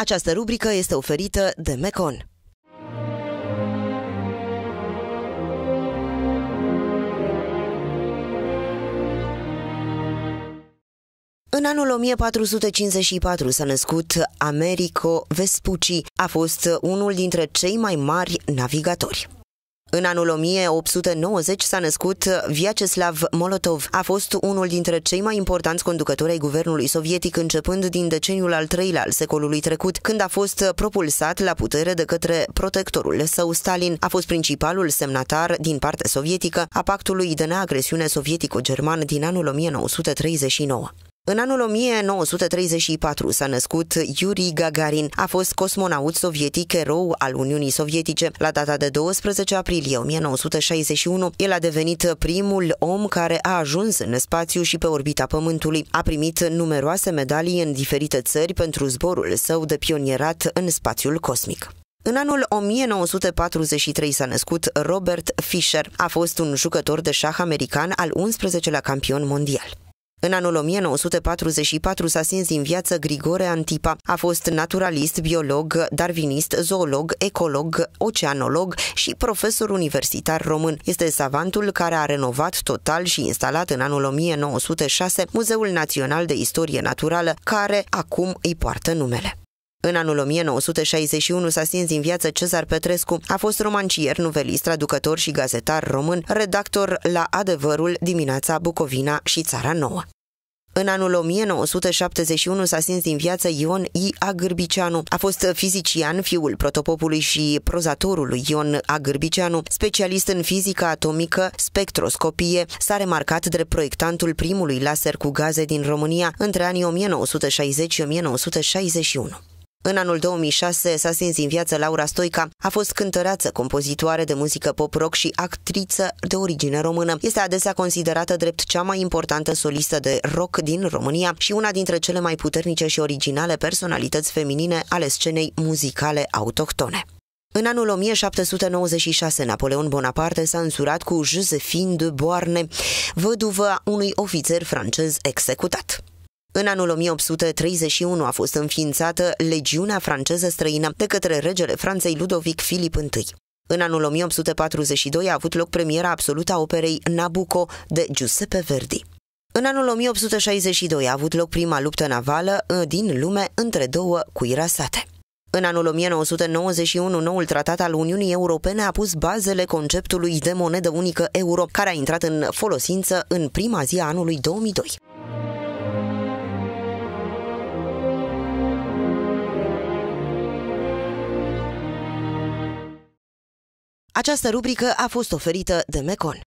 Această rubrică este oferită de Mecon. În anul 1454 s-a născut Americo Vespucci. A fost unul dintre cei mai mari navigatori. În anul 1890 s-a născut Vyacheslav Molotov. A fost unul dintre cei mai importanți conducători ai guvernului sovietic începând din deceniul al treilea al secolului trecut, când a fost propulsat la putere de către protectorul său Stalin. A fost principalul semnatar din partea sovietică a pactului de neagresiune sovietico-german din anul 1939. În anul 1934 s-a născut Yuri Gagarin, a fost cosmonaut sovietic erou al Uniunii Sovietice. La data de 12 aprilie 1961, el a devenit primul om care a ajuns în spațiu și pe orbita Pământului. A primit numeroase medalii în diferite țări pentru zborul său de pionierat în spațiul cosmic. În anul 1943 s-a născut Robert Fischer, a fost un jucător de șah american al 11-lea campion mondial. În anul 1944 s-a stins din viață Grigore Antipa. A fost naturalist, biolog, darvinist, zoolog, ecolog, oceanolog și profesor universitar român. Este savantul care a renovat total și instalat în anul 1906 Muzeul Național de Istorie Naturală, care acum îi poartă numele. În anul 1961 s-a stins din viață Cezar Petrescu. A fost romancier, novelist, traducător și gazetar român, redactor la Adevărul, Dimineața, Bucovina și Țara Nouă. În anul 1971 s-a stins din viață Ion I. Agârbiceanu. A fost fizician, fiul protopopului și prozatorului Ion Agârbiceanu, specialist în fizică atomică, spectroscopie, s-a remarcat drept proiectantul primului laser cu gaze din România între anii 1960 și 1961. În anul 2006 s-a stins în viață Laura Stoica, a fost cântăreață, compozitoare de muzică pop-rock și actriță de origine română. Este adesea considerată drept cea mai importantă solistă de rock din România și una dintre cele mai puternice și originale personalități feminine ale scenei muzicale autohtone. În anul 1796, Napoleon Bonaparte s-a însurat cu Josephine de Boarne, văduvă unui ofițer francez executat. În anul 1831 a fost înființată Legiunea franceză străină de către regele Franței Ludovic Filip I. În anul 1842 a avut loc premiera absolută a operei Nabucco de Giuseppe Verdi. În anul 1862 a avut loc prima luptă navală ă, din lume între două cuirasate. În anul 1991, noul tratat al Uniunii Europene a pus bazele conceptului de monedă unică euro, care a intrat în folosință în prima zi a anului 2002. Această rubrică a fost oferită de Mecon.